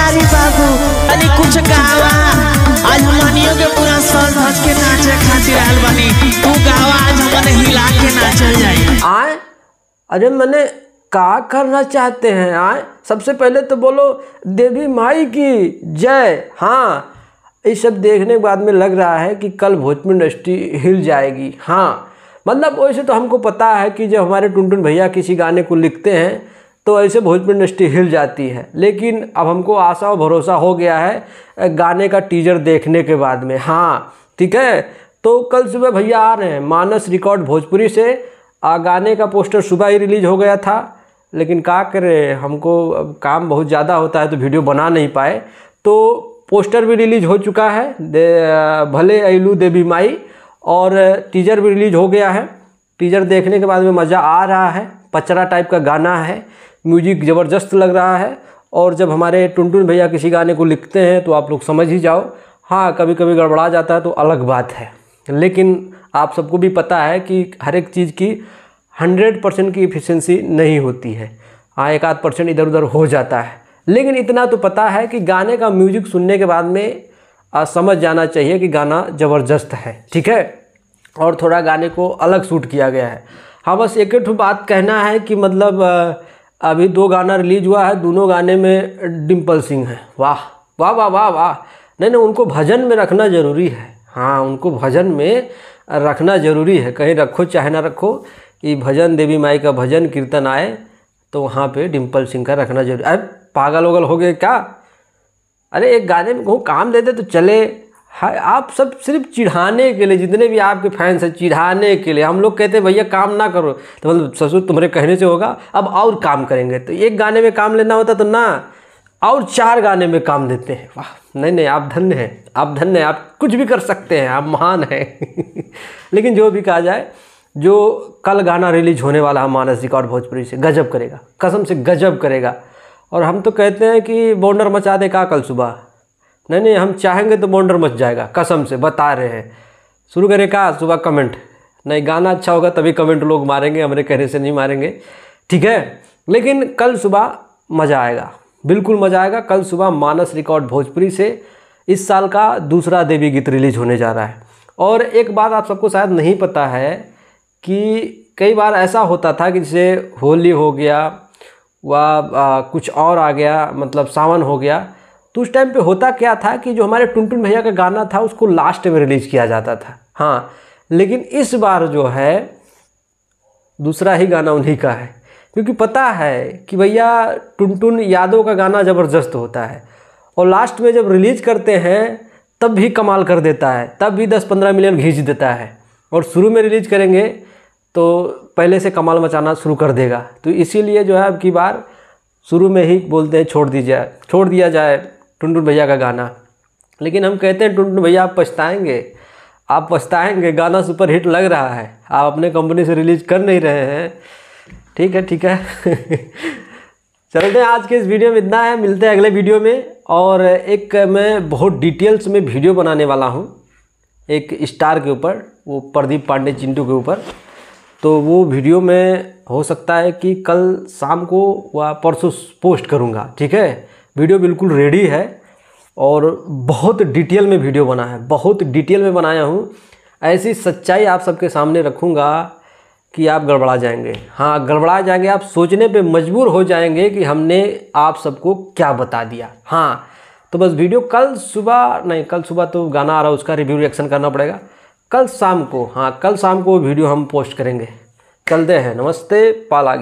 बिहारी बाबू अरे कुछ गावा आज मानियो के पूरा सर ढक के नाचे खातिर आल बनी तू गावा आज मन हिला के नाचल जाई आए अरे मैंने का करना चाहते हैं आए सबसे पहले तो बोलो देवी माई की जय हाँ ये सब देखने के बाद में लग रहा है कि कल भोजपुर इंडस्ट्री हिल जाएगी हाँ मतलब वैसे तो हमको पता है कि जब हमारे टुनटुन भैया किसी गाने को लिखते हैं तो ऐसे भोजपुरी इंडस्ट्री हिल जाती है लेकिन अब हमको आशा और भरोसा हो गया है गाने का टीजर देखने के बाद में हाँ ठीक है तो कल सुबह भैया आ रहे हैं मानस रिकॉर्ड भोजपुरी से आ, गाने का पोस्टर सुबह ही रिलीज हो गया था लेकिन क्या करें हमको अब काम बहुत ज़्यादा होता है तो वीडियो बना नहीं पाए तो पोस्टर भी रिलीज हो चुका है दे भले ऐलू देवी माई और टीजर भी रिलीज हो गया है टीजर देखने के बाद में मज़ा आ रहा है पचरा टाइप का गाना है म्यूजिक ज़बरदस्त लग रहा है और जब हमारे टुनटुन भैया किसी गाने को लिखते हैं तो आप लोग समझ ही जाओ हाँ कभी कभी गड़बड़ा जाता है तो अलग बात है लेकिन आप सबको भी पता है कि हर एक चीज़ की हंड्रेड परसेंट की इफ़िशेंसी नहीं होती है हाँ एक आध परसेंट इधर उधर हो जाता है लेकिन इतना तो पता है कि गाने का म्यूजिक सुनने के बाद में आ, समझ जाना चाहिए कि गाना ज़बरदस्त है ठीक है और थोड़ा गाने को अलग सूट किया गया है हाँ बस एक ठू बात कहना है कि मतलब आ, अभी दो गाना रिलीज हुआ है दोनों गाने में डिम्पल सिंह है वाह वाह वाह वाह वाह नहीं नहीं उनको भजन में रखना ज़रूरी है हाँ उनको भजन में रखना ज़रूरी है कहीं रखो चाहे ना रखो ये भजन देवी माई का भजन कीर्तन आए तो वहाँ पे डिम्पल सिंह का रखना जरूरी अरे पागल उगल हो गए क्या अरे एक गाने में कहूँ काम दे दे तो चले है हाँ, आप सब सिर्फ चिढ़ाने के लिए जितने भी आपके फैंस हैं चिढ़ाने के लिए हम लोग कहते हैं भैया काम ना करो तो मतलब ससुर तुम्हारे कहने से होगा अब और काम करेंगे तो एक गाने में काम लेना होता तो ना और चार गाने में काम देते हैं वाह नहीं नहीं आप धन्य हैं आप धन्य हैं आप कुछ भी कर सकते हैं आप महान हैं लेकिन जो भी कहा जाए जो कल गाना रिलीज होने वाला है मानस रिकॉर्ड भोजपुरी से गजब करेगा कसम से गजब करेगा और हम तो कहते हैं कि बॉन्डर मचा दे का कल सुबह नहीं नहीं हम चाहेंगे तो बॉन्डर मच जाएगा कसम से बता रहे हैं शुरू करें कहा सुबह कमेंट नहीं गाना अच्छा होगा तभी कमेंट लोग मारेंगे हमारे कहने से नहीं मारेंगे ठीक है लेकिन कल सुबह मज़ा आएगा बिल्कुल मज़ा आएगा कल सुबह मानस रिकॉर्ड भोजपुरी से इस साल का दूसरा देवी गीत रिलीज होने जा रहा है और एक बात आप सबको शायद नहीं पता है कि कई बार ऐसा होता था कि जैसे होली हो गया व कुछ और आ गया मतलब सावन हो गया तो उस टाइम पे होता क्या था कि जो हमारे टुनटुन भैया का गाना था उसको लास्ट में रिलीज किया जाता था हाँ लेकिन इस बार जो है दूसरा ही गाना उन्हीं का है क्योंकि पता है कि भैया टुनटुन यादव का गाना ज़बरदस्त होता है और लास्ट में जब रिलीज करते हैं तब भी कमाल कर देता है तब भी दस पंद्रह मिलियन घींच देता है और शुरू में रिलीज करेंगे तो पहले से कमाल मचाना शुरू कर देगा तो इसीलिए जो है अब की बार शुरू में ही बोलते हैं छोड़ दीजिए छोड़ दिया जाए टुनटुन भैया का गाना लेकिन हम कहते हैं टुनटुन भैया आप पछताएंगे आप पछताएंगे गाना सुपर हिट लग रहा है आप अपने कंपनी से रिलीज कर नहीं रहे हैं ठीक है ठीक है चलते हैं आज के इस वीडियो में इतना है मिलते हैं अगले वीडियो में और एक मैं बहुत डिटेल्स में वीडियो बनाने वाला हूँ एक स्टार के ऊपर वो प्रदीप पांडे चिंटू के ऊपर तो वो वीडियो में हो सकता है कि कल शाम को व परसों पोस्ट करूँगा ठीक है वीडियो बिल्कुल रेडी है और बहुत डिटेल में वीडियो बना है बहुत डिटेल में बनाया हूँ ऐसी सच्चाई आप सबके सामने रखूँगा कि आप गड़बड़ा जाएंगे हाँ गड़बड़ा जाएंगे आप सोचने पे मजबूर हो जाएंगे कि हमने आप सबको क्या बता दिया हाँ तो बस वीडियो कल सुबह नहीं कल सुबह तो गाना आ रहा है उसका रिव्यू रिएक्शन करना पड़ेगा कल शाम को हाँ कल शाम को वीडियो हम पोस्ट करेंगे चलते हैं नमस्ते पालागी